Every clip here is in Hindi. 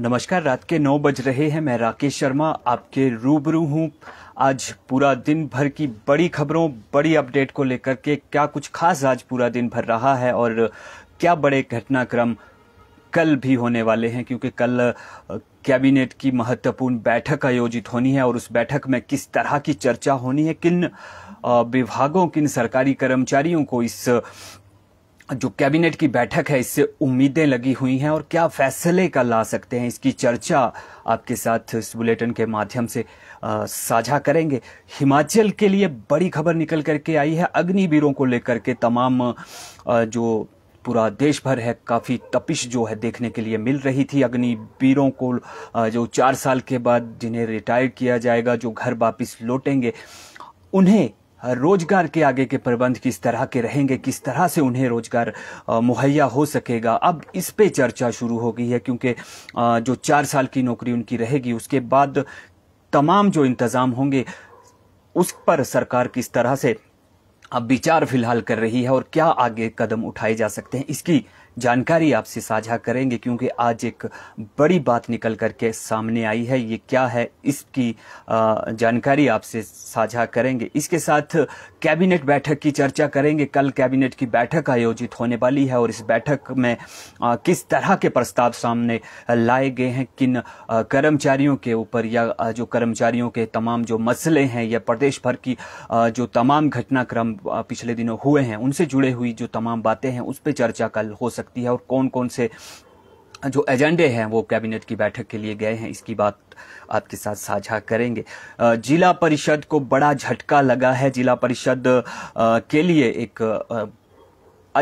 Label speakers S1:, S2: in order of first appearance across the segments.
S1: नमस्कार रात के नौ बज रहे हैं मैं राकेश शर्मा आपके रूबरू हूँ आज पूरा दिन भर की बड़ी खबरों बड़ी अपडेट को लेकर के क्या कुछ खास आज पूरा दिन भर रहा है और क्या बड़े घटनाक्रम कल भी होने वाले हैं क्योंकि कल कैबिनेट की महत्वपूर्ण बैठक आयोजित होनी है और उस बैठक में किस तरह की चर्चा होनी है किन विभागों किन सरकारी कर्मचारियों को इस जो कैबिनेट की बैठक है इससे उम्मीदें लगी हुई हैं और क्या फैसले का ला सकते हैं इसकी चर्चा आपके साथ इस बुलेटिन के माध्यम से साझा करेंगे हिमाचल के लिए बड़ी खबर निकल करके आई है अग्निवीरों को लेकर के तमाम आ, जो पूरा देश भर है काफ़ी तपिश जो है देखने के लिए मिल रही थी अग्निवीरों को आ, जो चार साल के बाद जिन्हें रिटायर किया जाएगा जो घर वापस लौटेंगे उन्हें रोजगार के आगे के प्रबंध किस तरह के रहेंगे किस तरह से उन्हें रोजगार मुहैया हो सकेगा अब इस पे चर्चा शुरू हो गई है क्योंकि जो चार साल की नौकरी उनकी रहेगी उसके बाद तमाम जो इंतज़ाम होंगे उस पर सरकार किस तरह से अब विचार फिलहाल कर रही है और क्या आगे कदम उठाए जा सकते हैं इसकी जानकारी आपसे साझा करेंगे क्योंकि आज एक बड़ी बात निकल करके सामने आई है ये क्या है इसकी जानकारी आपसे साझा करेंगे इसके साथ कैबिनेट बैठक की चर्चा करेंगे कल कैबिनेट की बैठक आयोजित होने वाली है और इस बैठक में किस तरह के प्रस्ताव सामने लाए गए हैं किन कर्मचारियों के ऊपर या जो कर्मचारियों के तमाम जो मसले हैं या प्रदेश भर की जो तमाम घटनाक्रम पिछले दिनों हुए हैं उनसे जुड़े हुई जो तमाम बातें हैं उस पर चर्चा कल हो सकती सकती है और कौन कौन से जो एजेंडे हैं वो कैबिनेट की बैठक के लिए गए हैं इसकी बात आपके साथ साझा करेंगे जिला परिषद को बड़ा झटका लगा है जिला परिषद के लिए एक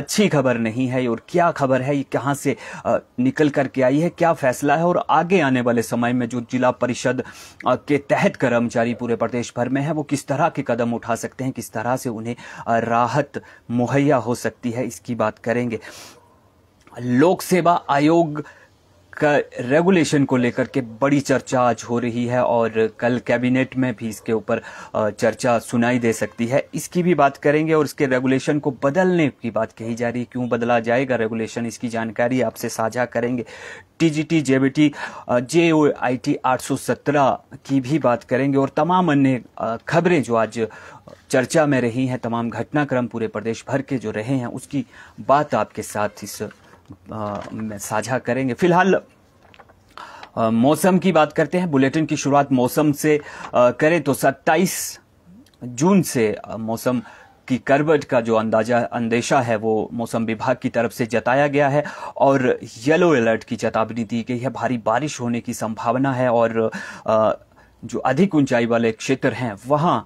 S1: अच्छी खबर नहीं है और क्या खबर है ये कहाँ से निकल कर के आई है क्या फैसला है और आगे आने वाले समय में जो जिला परिषद के तहत कर्मचारी पूरे प्रदेश भर में है वो किस तरह के कदम उठा सकते हैं किस तरह से उन्हें राहत मुहैया हो सकती है इसकी बात करेंगे लोक सेवा आयोग का रेगुलेशन को लेकर के बड़ी चर्चा आज हो रही है और कल कैबिनेट में भी इसके ऊपर चर्चा सुनाई दे सकती है इसकी भी बात करेंगे और इसके रेगुलेशन को बदलने की बात कही जा रही है क्यों बदला जाएगा रेगुलेशन इसकी जानकारी आपसे साझा करेंगे TGT JBT J O I T आठ की भी बात करेंगे और तमाम अन्य खबरें जो आज चर्चा में रही हैं तमाम घटनाक्रम पूरे प्रदेश भर के जो रहे हैं उसकी बात आपके साथ इस साझा करेंगे फिलहाल मौसम की बात करते हैं बुलेटिन की शुरुआत मौसम से करें तो 27 जून से मौसम की करवट का जो अंदाजा अंदेशा है वो मौसम विभाग की तरफ से जताया गया है और येलो अलर्ट की चेतावनी दी गई है भारी बारिश होने की संभावना है और जो अधिक ऊंचाई वाले क्षेत्र हैं वहाँ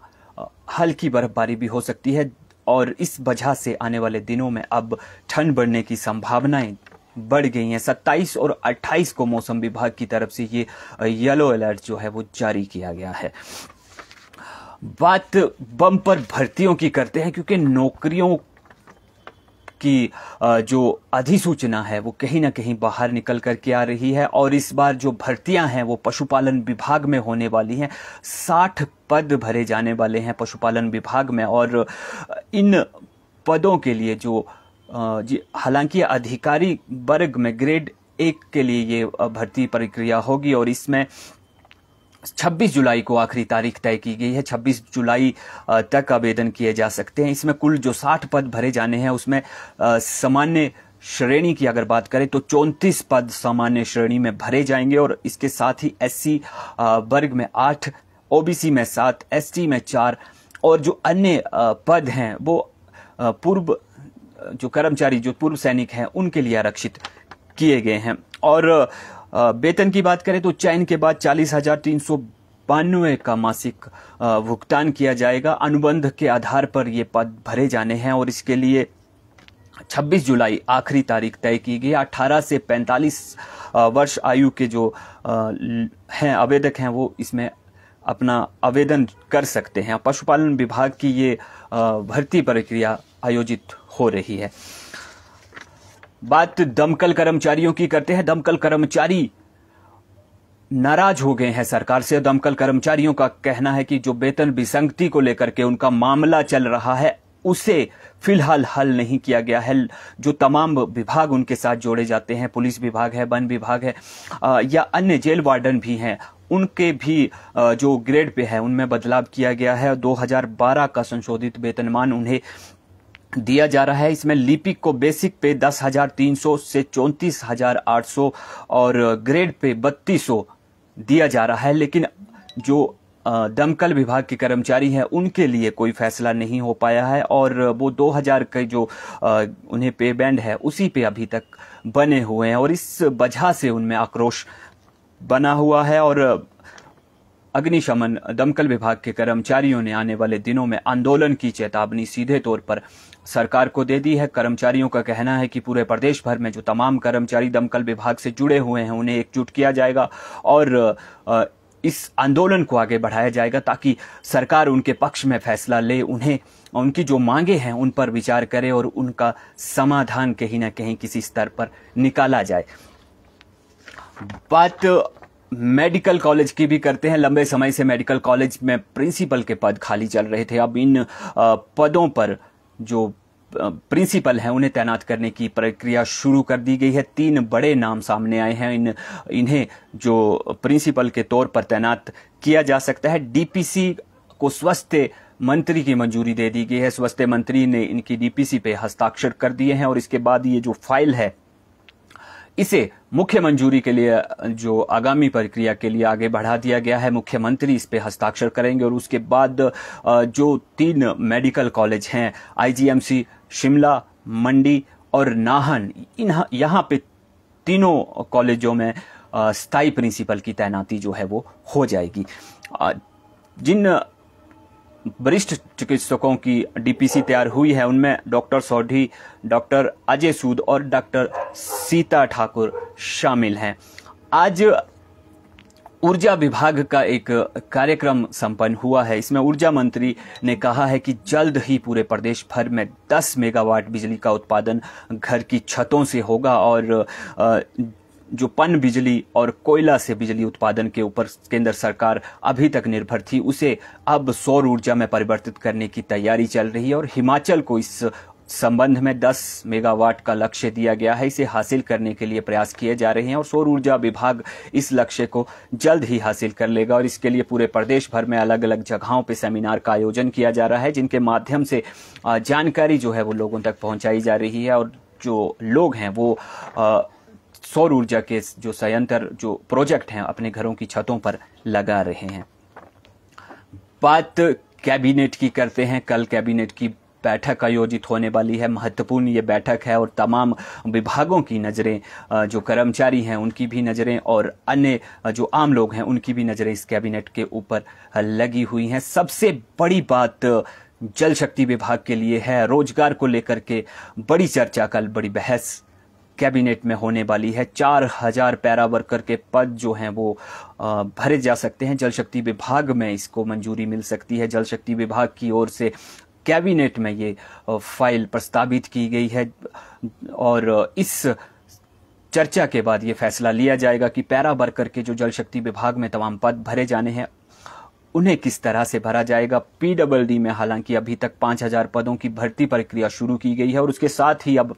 S1: हल्की बर्फबारी भी हो सकती है और इस वजह से आने वाले दिनों में अब ठंड बढ़ने की संभावनाएं बढ़ गई हैं 27 और 28 को मौसम विभाग की तरफ से ये येलो अलर्ट जो है वो जारी किया गया है बात बम पर भर्तियों की करते हैं क्योंकि नौकरियों कि जो अधिसूचना है वो कहीं ना कहीं बाहर निकल कर के आ रही है और इस बार जो भर्तियां हैं वो पशुपालन विभाग में होने वाली हैं साठ पद भरे जाने वाले हैं पशुपालन विभाग में और इन पदों के लिए जो जी हालांकि अधिकारी वर्ग में ग्रेड एक के लिए ये भर्ती प्रक्रिया होगी और इसमें 26 जुलाई को आखिरी तारीख तय की गई है 26 जुलाई तक आवेदन किए जा सकते हैं इसमें कुल जो 60 पद भरे जाने हैं उसमें सामान्य श्रेणी की अगर बात करें तो चौंतीस पद सामान्य श्रेणी में भरे जाएंगे और इसके साथ ही एससी वर्ग में आठ ओबीसी में सात एसटी में चार और जो अन्य पद हैं वो पूर्व जो कर्मचारी जो पूर्व सैनिक हैं उनके लिए आरक्षित किए गए हैं और वेतन की बात करें तो चयन के बाद चालीस हजार तीन सौ बानवे का मासिक भुगतान किया जाएगा अनुबंध के आधार पर ये पद भरे जाने हैं और इसके लिए 26 जुलाई आखिरी तारीख तय की गई 18 से 45 वर्ष आयु के जो हैं आवेदक हैं वो इसमें अपना आवेदन कर सकते हैं पशुपालन विभाग की ये भर्ती प्रक्रिया आयोजित हो रही है बात दमकल कर्मचारियों की करते हैं दमकल कर्मचारी नाराज हो गए हैं सरकार से दमकल कर्मचारियों का कहना है कि जो वेतन विसंगति को लेकर के उनका मामला चल रहा है उसे फिलहाल हल नहीं किया गया है जो तमाम विभाग उनके साथ जोड़े जाते हैं पुलिस विभाग है वन विभाग है या अन्य जेल वार्डन भी हैं उनके भी जो ग्रेड पे है उनमें बदलाव किया गया है 2012 का संशोधित वेतनमान उन्हें दिया जा रहा है इसमें लिपिक को बेसिक पे दस हजार तीन सौ से चौंतीस हजार आठ सौ और ग्रेड पे बत्तीस सौ दिया जा रहा है लेकिन जो दमकल विभाग के कर्मचारी हैं उनके लिए कोई फैसला नहीं हो पाया है और वो 2000 के जो उन्हें पे बैंड है उसी पे अभी तक बने हुए हैं और इस वजह से उनमें आक्रोश बना हुआ है और अग्निशमन दमकल विभाग के कर्मचारियों ने आने वाले दिनों में आंदोलन की चेतावनी सीधे तौर पर सरकार को दे दी है कर्मचारियों का कहना है कि पूरे प्रदेश भर में जो तमाम कर्मचारी दमकल विभाग से जुड़े हुए हैं उन्हें एकजुट किया जाएगा और इस आंदोलन को आगे बढ़ाया जाएगा ताकि सरकार उनके पक्ष में फैसला ले उन्हें उनकी जो मांगे हैं उन पर विचार करे और उनका समाधान कहीं ना कहीं किसी स्तर पर निकाला जाए बात मेडिकल कॉलेज की भी करते हैं लंबे समय से मेडिकल कॉलेज में प्रिंसिपल के पद खाली चल रहे थे अब इन पदों पर जो प्रिंसिपल हैं उन्हें तैनात करने की प्रक्रिया शुरू कर दी गई है तीन बड़े नाम सामने आए हैं इन इन्हें जो प्रिंसिपल के तौर पर तैनात किया जा सकता है डीपीसी को स्वास्थ्य मंत्री की मंजूरी दे दी गई है स्वास्थ्य मंत्री ने इनकी डीपीसी पे हस्ताक्षर कर दिए हैं और इसके बाद ये जो फाइल है इसे मुख्य मंजूरी के लिए जो आगामी प्रक्रिया के लिए आगे बढ़ा दिया गया है मुख्यमंत्री इस पर हस्ताक्षर करेंगे और उसके बाद जो तीन मेडिकल कॉलेज हैं आईजीएमसी शिमला मंडी और नाहन इन यहाँ पे तीनों कॉलेजों में स्थायी प्रिंसिपल की तैनाती जो है वो हो जाएगी जिन वरिष्ठ चिकित्सकों की डीपीसी तैयार हुई है उनमें डॉक्टर सौधी डॉक्टर अजय सूद और डॉक्टर सीता ठाकुर शामिल हैं आज ऊर्जा विभाग का एक कार्यक्रम संपन्न हुआ है इसमें ऊर्जा मंत्री ने कहा है कि जल्द ही पूरे प्रदेश भर में 10 मेगावाट बिजली का उत्पादन घर की छतों से होगा और जो पन बिजली और कोयला से बिजली उत्पादन के ऊपर केंद्र सरकार अभी तक निर्भर थी उसे अब सौर ऊर्जा में परिवर्तित करने की तैयारी चल रही है और हिमाचल को इस संबंध में 10 मेगावाट का लक्ष्य दिया गया है इसे हासिल करने के लिए प्रयास किए जा रहे हैं और सौर ऊर्जा विभाग इस लक्ष्य को जल्द ही हासिल कर लेगा और इसके लिए पूरे प्रदेश भर में अलग अलग जगहों पर सेमिनार का आयोजन किया जा रहा है जिनके माध्यम से जानकारी जो है वो लोगों तक पहुंचाई जा रही है और जो लोग हैं वो सौर ऊर्जा के जो संयंत्र जो प्रोजेक्ट हैं अपने घरों की छतों पर लगा रहे हैं बात कैबिनेट की करते हैं कल कैबिनेट की बैठक आयोजित होने वाली है महत्वपूर्ण ये बैठक है और तमाम विभागों की नज़रें जो कर्मचारी हैं उनकी भी नज़रें और अन्य जो आम लोग हैं उनकी भी नज़रें इस कैबिनेट के ऊपर लगी हुई हैं सबसे बड़ी बात जल शक्ति विभाग के लिए है रोजगार को लेकर के बड़ी चर्चा कल बड़ी बहस कैबिनेट में होने वाली है चार हजार पैरा वर्कर के पद जो हैं वो भरे जा सकते हैं जल शक्ति विभाग में इसको मंजूरी मिल सकती है जल शक्ति विभाग की ओर से कैबिनेट में ये फाइल प्रस्तावित की गई है और इस चर्चा के बाद ये फैसला लिया जाएगा कि पैरा वर्कर के जो जल शक्ति विभाग में तमाम पद भरे जाने हैं उन्हें किस तरह से भरा जाएगा पीडब्ल्यूडी में हालांकि अभी तक 5000 पदों की भर्ती प्रक्रिया शुरू की गई है और उसके साथ ही अब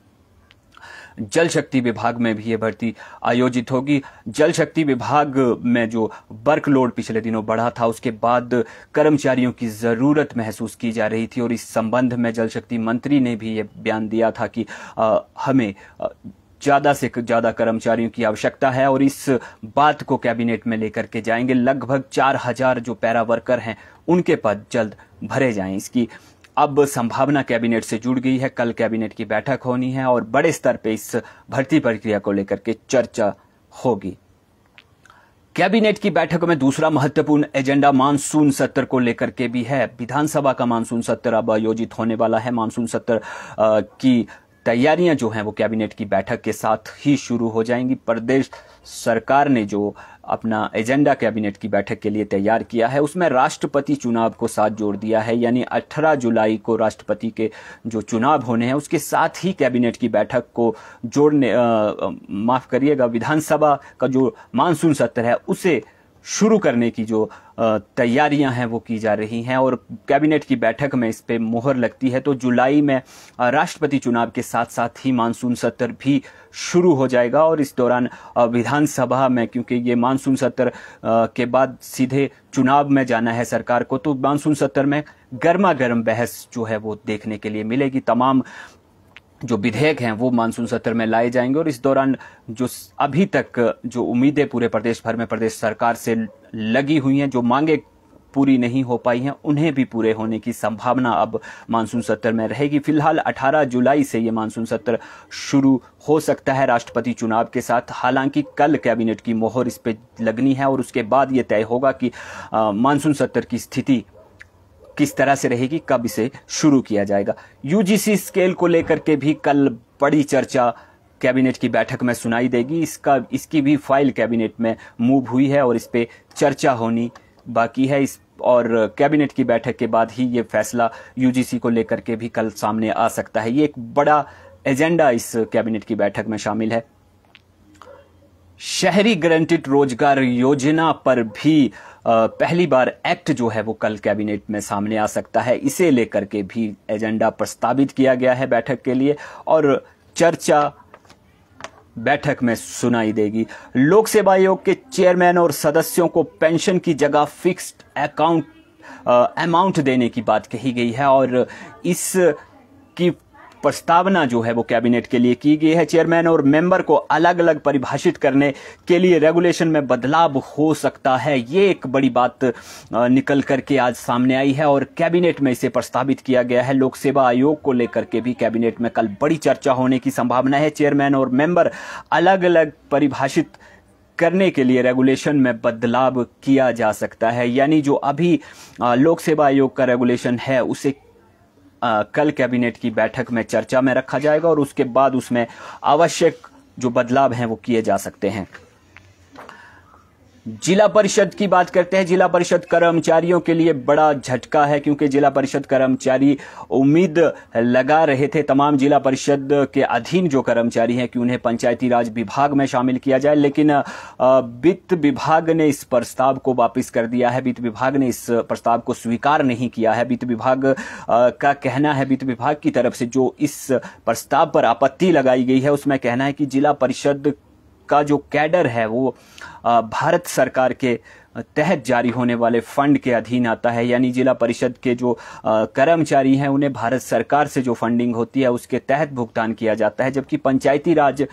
S1: जल शक्ति विभाग में भी ये भर्ती आयोजित होगी जल शक्ति विभाग में जो वर्कलोड पिछले दिनों बढ़ा था उसके बाद कर्मचारियों की ज़रूरत महसूस की जा रही थी और इस संबंध में जल शक्ति मंत्री ने भी ये बयान दिया था कि आ, हमें आ, ज़्यादा से ज़्यादा कर्मचारियों की आवश्यकता है और इस बात को कैबिनेट में लेकर के जाएंगे लगभग चार हजार जो पैरा वर्कर हैं उनके पद जल्द भरे जाएं इसकी अब संभावना कैबिनेट से जुड़ गई है कल कैबिनेट की बैठक होनी है और बड़े स्तर पे इस भर्ती प्रक्रिया को लेकर के चर्चा होगी कैबिनेट की बैठक में दूसरा महत्वपूर्ण एजेंडा मानसून सत्र को लेकर के भी है विधानसभा का मानसून सत्र अब आयोजित होने वाला है मानसून सत्र की तैयारियां जो हैं वो कैबिनेट की बैठक के साथ ही शुरू हो जाएंगी प्रदेश सरकार ने जो अपना एजेंडा कैबिनेट की बैठक के लिए तैयार किया है उसमें राष्ट्रपति चुनाव को साथ जोड़ दिया है यानी 18 जुलाई को राष्ट्रपति के जो चुनाव होने हैं उसके साथ ही कैबिनेट की बैठक को जोड़ने माफ़ करिएगा विधानसभा का जो मानसून सत्र है उसे शुरू करने की जो तैयारियां हैं वो की जा रही हैं और कैबिनेट की बैठक में इस पर मोहर लगती है तो जुलाई में राष्ट्रपति चुनाव के साथ साथ ही मानसून सत्र भी शुरू हो जाएगा और इस दौरान विधानसभा में क्योंकि ये मानसून सत्र के बाद सीधे चुनाव में जाना है सरकार को तो मानसून सत्र में गर्मा गर्म बहस जो है वो देखने के लिए मिलेगी तमाम जो विधेयक हैं वो मानसून सत्र में लाए जाएंगे और इस दौरान जो अभी तक जो उम्मीदें पूरे प्रदेश भर में प्रदेश सरकार से लगी हुई हैं जो मांगे पूरी नहीं हो पाई हैं उन्हें भी पूरे होने की संभावना अब मानसून सत्र में रहेगी फिलहाल 18 जुलाई से ये मानसून सत्र शुरू हो सकता है राष्ट्रपति चुनाव के साथ हालांकि कल कैबिनेट की मोहर इस पर लगनी है और उसके बाद ये तय होगा कि मानसून सत्र की स्थिति किस तरह से रहेगी कब इसे शुरू किया जाएगा यूजीसी स्केल को लेकर के भी कल बड़ी चर्चा कैबिनेट की बैठक में सुनाई देगी इसका इसकी भी फाइल कैबिनेट में मूव हुई है और इस पर चर्चा होनी बाकी है इस और कैबिनेट की बैठक के बाद ही ये फैसला यूजीसी को लेकर के भी कल सामने आ सकता है ये एक बड़ा एजेंडा इस कैबिनेट की बैठक में शामिल है शहरी ग्रंटेड रोजगार योजना पर भी पहली बार एक्ट जो है वो कल कैबिनेट में सामने आ सकता है इसे लेकर के भी एजेंडा प्रस्तावित किया गया है बैठक के लिए और चर्चा बैठक में सुनाई देगी लोक सेवा आयोग के चेयरमैन और सदस्यों को पेंशन की जगह फिक्स्ड अकाउंट अमाउंट देने की बात कही गई है और इस की प्रस्तावना जो है वो कैबिनेट के लिए की गई है चेयरमैन और मेंबर को अलग अलग परिभाषित करने के लिए रेगुलेशन में बदलाव हो सकता है ये एक बड़ी बात निकल करके आज सामने आई है और कैबिनेट में इसे प्रस्तावित किया गया है लोक सेवा आयोग को लेकर के भी कैबिनेट में कल बड़ी चर्चा होने की संभावना है चेयरमैन और मेंबर अलग अलग परिभाषित करने के लिए रेगुलेशन में बदलाव किया जा सकता है यानी जो अभी लोक सेवा आयोग का रेगुलेशन है उसे आ, कल कैबिनेट की बैठक में चर्चा में रखा जाएगा और उसके बाद उसमें आवश्यक जो बदलाव हैं वो किए जा सकते हैं जिला परिषद की बात करते हैं जिला परिषद कर्मचारियों के लिए बड़ा झटका है क्योंकि जिला परिषद कर्मचारी उम्मीद लगा रहे थे तमाम जिला परिषद के अधीन जो कर्मचारी हैं कि उन्हें पंचायती राज विभाग में शामिल किया जाए लेकिन वित्त विभाग ने इस प्रस्ताव को वापस कर दिया है वित्त विभाग ने इस प्रस्ताव को स्वीकार नहीं किया है वित्त विभाग का कहना है वित्त विभाग की तरफ से जो इस प्रस्ताव पर आपत्ति लगाई गई है उसमें कहना है कि जिला परिषद का जो कैडर है वो भारत सरकार के तहत जारी होने वाले फंड के अधीन आता है यानी जिला परिषद के जो कर्मचारी हैं उन्हें भारत सरकार से जो फंडिंग होती है उसके तहत भुगतान किया जाता है जबकि पंचायती राज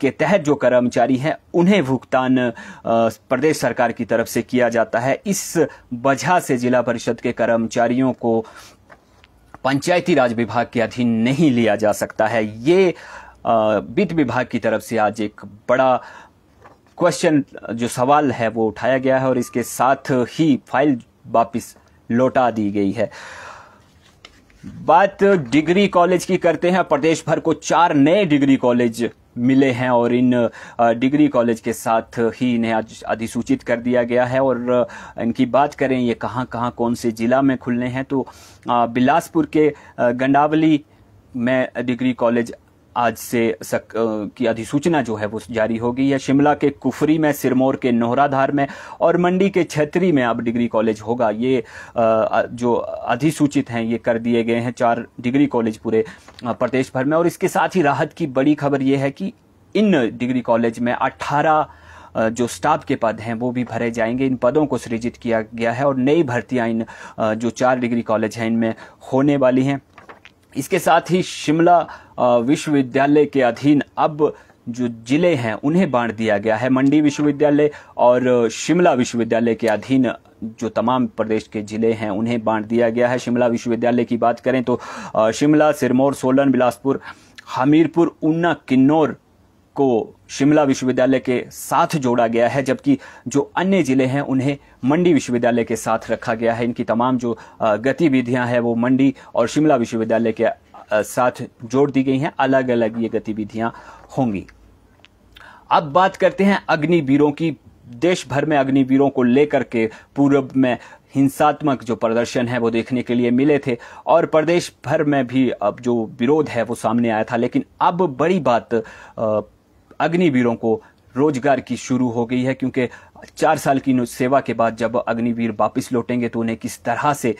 S1: के तहत जो कर्मचारी हैं उन्हें भुगतान प्रदेश सरकार की तरफ से किया जाता है इस वजह से जिला परिषद के कर्मचारियों को पंचायती राज विभाग के अधीन नहीं लिया जा सकता है ये वित्त विभाग की तरफ से आज एक बड़ा क्वेश्चन जो सवाल है वो उठाया गया है और इसके साथ ही फाइल वापस लौटा दी गई है बात डिग्री कॉलेज की करते हैं प्रदेश भर को चार नए डिग्री कॉलेज मिले हैं और इन डिग्री कॉलेज के साथ ही इन्हें आज अधिसूचित कर दिया गया है और इनकी बात करें ये कहाँ कहाँ कौन से ज़िला में खुलने हैं तो बिलासपुर के गंडावली में डिग्री कॉलेज आज से सक, की अधिसूचना जो है वो जारी होगी है शिमला के कुफरी में सिरमौर के नोहराधार में और मंडी के छतरी में अब डिग्री कॉलेज होगा ये जो अधिसूचित हैं ये कर दिए गए हैं चार डिग्री कॉलेज पूरे प्रदेश भर में और इसके साथ ही राहत की बड़ी खबर ये है कि इन डिग्री कॉलेज में अट्ठारह जो स्टाफ के पद हैं वो भी भरे जाएंगे इन पदों को सृजित किया गया है और नई भर्तियां इन जो चार डिग्री कॉलेज हैं इनमें होने वाली हैं इसके साथ ही शिमला विश्वविद्यालय के अधीन अब जो जिले हैं उन्हें बांट दिया गया है मंडी विश्वविद्यालय और शिमला विश्वविद्यालय के अधीन जो तमाम प्रदेश के जिले हैं उन्हें बांट दिया गया है शिमला विश्वविद्यालय की बात करें तो शिमला सिरमौर सोलन बिलासपुर हमीरपुर ऊना किन्नौर को शिमला विश्वविद्यालय के साथ जोड़ा गया है जबकि जो अन्य जिले हैं उन्हें मंडी विश्वविद्यालय के साथ रखा गया है इनकी तमाम जो गतिविधियां हैं वो मंडी और शिमला विश्वविद्यालय के साथ जोड़ दी गई हैं अलग अलग ये गतिविधियां होंगी अब बात करते हैं अग्निवीरों की देश भर में अग्निवीरों को लेकर के पूर्व में हिंसात्मक जो प्रदर्शन है वो देखने के लिए मिले थे और प्रदेश भर में भी अब जो विरोध है वो सामने आया था लेकिन अब बड़ी बात अग्निवीरों को रोजगार की शुरू हो गई है क्योंकि चार साल की सेवा के बाद जब अग्निवीर वापस लौटेंगे तो उन्हें किस तरह से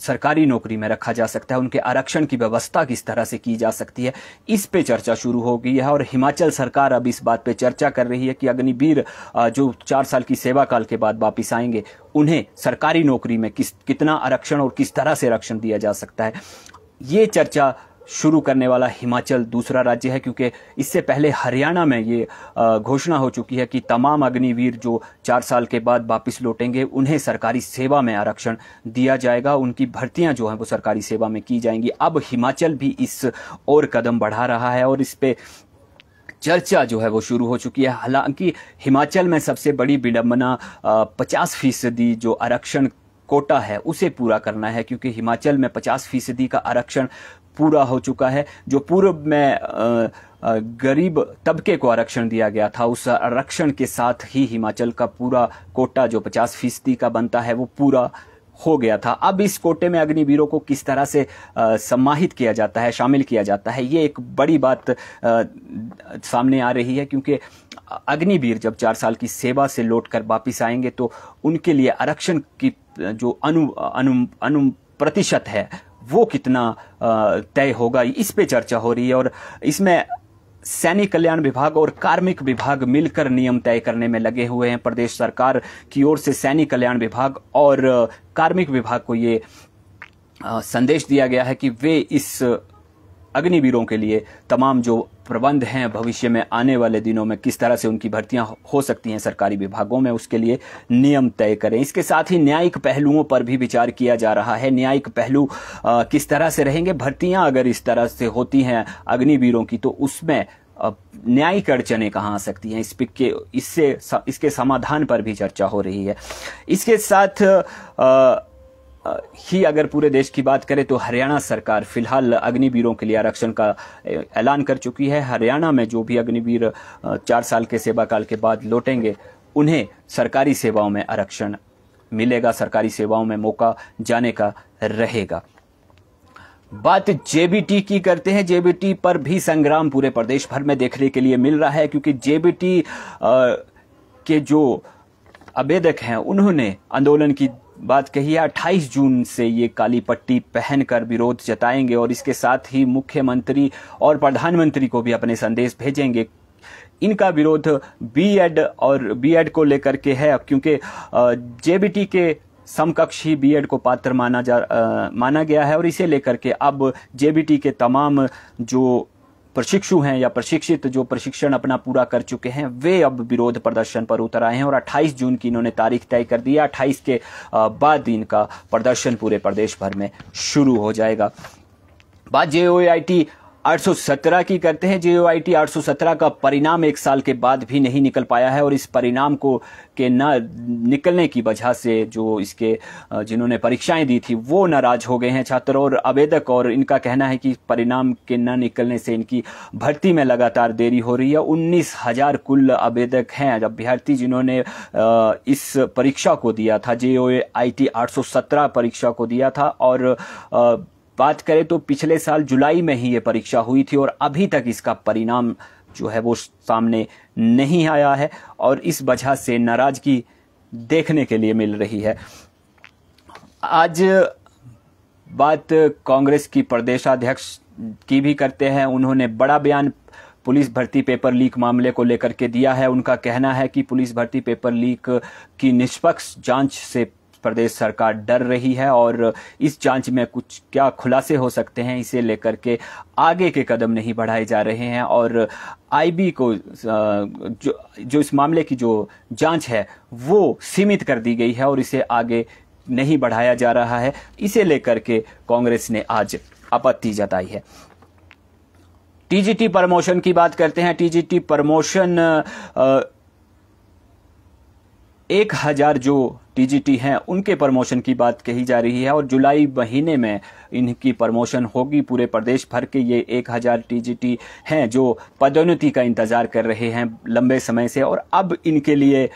S1: सरकारी नौकरी में रखा जा सकता है उनके आरक्षण की व्यवस्था किस तरह से की जा सकती है इस पे चर्चा शुरू हो गई है और हिमाचल सरकार अब इस बात पे चर्चा कर रही है कि अग्निवीर जो चार साल की सेवा काल के बाद वापिस आएंगे उन्हें सरकारी नौकरी में किस कितना आरक्षण और किस तरह से आरक्षण दिया जा सकता है ये चर्चा शुरू करने वाला हिमाचल दूसरा राज्य है क्योंकि इससे पहले हरियाणा में ये घोषणा हो चुकी है कि तमाम अग्निवीर जो चार साल के बाद वापस लौटेंगे उन्हें सरकारी सेवा में आरक्षण दिया जाएगा उनकी भर्तियां जो हैं वो सरकारी सेवा में की जाएंगी अब हिमाचल भी इस और कदम बढ़ा रहा है और इस पे चर्चा जो है वो शुरू हो चुकी है हालांकि हिमाचल में सबसे बड़ी विडम्बना पचास फीसदी जो आरक्षण कोटा है उसे पूरा करना है क्योंकि हिमाचल में 50 फीसदी का आरक्षण पूरा हो चुका है जो पूर्व में गरीब तबके को आरक्षण दिया गया था उस आरक्षण के साथ ही हिमाचल का पूरा कोटा जो 50 फीसदी का बनता है वो पूरा हो गया था अब इस कोटे में अग्निवीरों को किस तरह से सम्माहित किया जाता है शामिल किया जाता है ये एक बड़ी बात आ, सामने आ रही है क्योंकि अग्निवीर जब चार साल की सेवा से लौटकर वापस आएंगे तो उनके लिए आरक्षण की जो अनु अनु अनु प्रतिशत है वो कितना तय होगा इस पे चर्चा हो रही है और इसमें सैनिक कल्याण विभाग और कार्मिक विभाग मिलकर नियम तय करने में लगे हुए हैं प्रदेश सरकार की ओर से सैनिक कल्याण विभाग और कार्मिक विभाग को ये संदेश दिया गया है कि वे इस अग्निवीरों के लिए तमाम जो प्रबंध हैं भविष्य में आने वाले दिनों में किस तरह से उनकी भर्तियां हो सकती हैं सरकारी विभागों में उसके लिए नियम तय करें इसके साथ ही न्यायिक पहलुओं पर भी विचार किया जा रहा है न्यायिक पहलू आ, किस तरह से रहेंगे भर्तियां अगर इस तरह से होती हैं अग्निवीरों की तो उसमें न्यायिक अड़चने कहाँ आ सकती हैं इस के इससे इसके समाधान पर भी चर्चा हो रही है इसके साथ आ, ही अगर पूरे देश की बात करें तो हरियाणा सरकार फिलहाल अग्निवीरों के लिए आरक्षण का ऐलान कर चुकी है हरियाणा में जो भी अग्निवीर चार साल के सेवा काल के बाद लौटेंगे उन्हें सरकारी सेवाओं में आरक्षण मिलेगा सरकारी सेवाओं में मौका जाने का रहेगा बात जेबीटी की करते हैं जेबीटी पर भी संग्राम पूरे प्रदेश भर में देखने के लिए मिल रहा है क्योंकि जेबीटी के जो आवेदक हैं उन्होंने आंदोलन की बात कही है अट्ठाईस जून से ये काली पट्टी पहनकर विरोध जताएंगे और इसके साथ ही मुख्यमंत्री और प्रधानमंत्री को भी अपने संदेश भेजेंगे इनका विरोध बीएड और बीएड को लेकर के है क्योंकि जेबीटी के समकक्ष ही बीएड को पात्र माना जा आ, माना गया है और इसे लेकर के अब जेबीटी के तमाम जो प्रशिक्षु हैं या प्रशिक्षित जो प्रशिक्षण अपना पूरा कर चुके हैं वे अब विरोध प्रदर्शन पर उतर आए हैं और 28 जून की इन्होंने तारीख तय कर दी है 28 के बाद इनका प्रदर्शन पूरे प्रदेश भर में शुरू हो जाएगा बात जे 817 की करते हैं जेओआईटी 817 का परिणाम एक साल के बाद भी नहीं निकल पाया है और इस परिणाम को के न निकलने की वजह से जो इसके जिन्होंने परीक्षाएं दी थी वो नाराज हो गए हैं छात्र और आवेदक और इनका कहना है कि परिणाम के न निकलने से इनकी भर्ती में लगातार देरी हो रही है उन्नीस हजार कुल आवेदक हैं अभ्यर्थी जिन्होंने इस परीक्षा को दिया था जे ओ आई टी परीक्षा को दिया था और बात करें तो पिछले साल जुलाई में ही ये परीक्षा हुई थी और अभी तक इसका परिणाम जो है वो सामने नहीं आया है और इस वजह से नाराजगी देखने के लिए मिल रही है आज बात कांग्रेस की प्रदेशाध्यक्ष की भी करते हैं उन्होंने बड़ा बयान पुलिस भर्ती पेपर लीक मामले को लेकर के दिया है उनका कहना है कि पुलिस भर्ती पेपर लीक की निष्पक्ष जांच से प्रदेश सरकार डर रही है और इस जांच में कुछ क्या खुलासे हो सकते हैं इसे लेकर के आगे के कदम नहीं बढ़ाए जा रहे हैं और आईबी को जो जो इस मामले की जो जांच है वो सीमित कर दी गई है और इसे आगे नहीं बढ़ाया जा रहा है इसे लेकर के कांग्रेस ने आज आपत्ति जताई है टीजीटी प्रमोशन की बात करते हैं टीजीटी प्रमोशन एक हज़ार जो टीजीटी हैं उनके प्रमोशन की बात कही जा रही है और जुलाई महीने में इनकी प्रमोशन होगी पूरे प्रदेश भर के ये एक हज़ार टीजीटी हैं जो पदोन्नति का इंतज़ार कर रहे हैं लंबे समय से और अब इनके लिए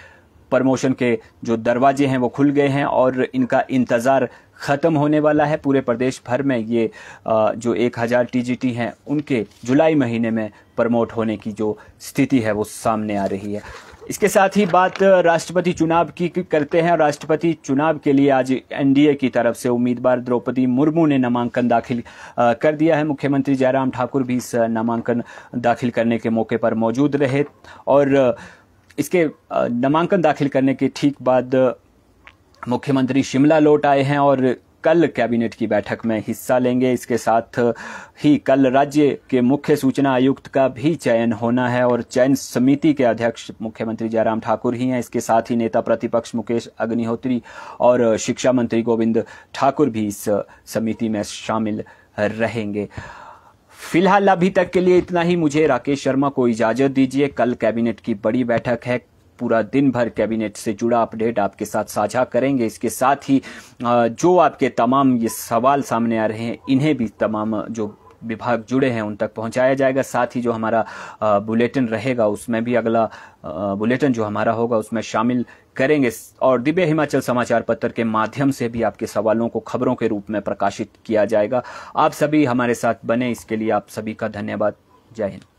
S1: प्रमोशन के जो दरवाजे हैं वो खुल गए हैं और इनका इंतज़ार ख़त्म होने वाला है पूरे प्रदेश भर में ये जो एक हज़ार टी हैं उनके जुलाई महीने में प्रमोट होने की जो स्थिति है वो सामने आ रही है इसके साथ ही बात राष्ट्रपति चुनाव की करते हैं राष्ट्रपति चुनाव के लिए आज एनडीए की तरफ से उम्मीदवार द्रौपदी मुर्मू ने नामांकन दाखिल कर दिया है मुख्यमंत्री जयराम ठाकुर भी इस नामांकन दाखिल करने के मौके पर मौजूद रहे और इसके नामांकन दाखिल करने के ठीक बाद मुख्यमंत्री शिमला लौट आए हैं और कल कैबिनेट की बैठक में हिस्सा लेंगे इसके साथ ही कल राज्य के मुख्य सूचना आयुक्त का भी चयन होना है और चयन समिति के अध्यक्ष मुख्यमंत्री जयराम ठाकुर ही हैं इसके साथ ही नेता प्रतिपक्ष मुकेश अग्निहोत्री और शिक्षा मंत्री गोविंद ठाकुर भी इस समिति में शामिल रहेंगे फिलहाल अभी तक के लिए इतना ही मुझे राकेश शर्मा को इजाजत दीजिए कल कैबिनेट की बड़ी बैठक है पूरा दिन भर कैबिनेट से जुड़ा अपडेट आपके साथ साझा करेंगे इसके साथ ही जो आपके तमाम ये सवाल सामने आ रहे हैं इन्हें भी तमाम जो विभाग जुड़े हैं उन तक पहुंचाया जाएगा साथ ही जो हमारा बुलेटिन रहेगा उसमें भी अगला बुलेटिन जो हमारा होगा उसमें शामिल करेंगे और दिव्य हिमाचल समाचार पत्र के माध्यम से भी आपके सवालों को खबरों के रूप में प्रकाशित किया जाएगा आप सभी हमारे साथ बने इसके लिए आप सभी का धन्यवाद जय हिंद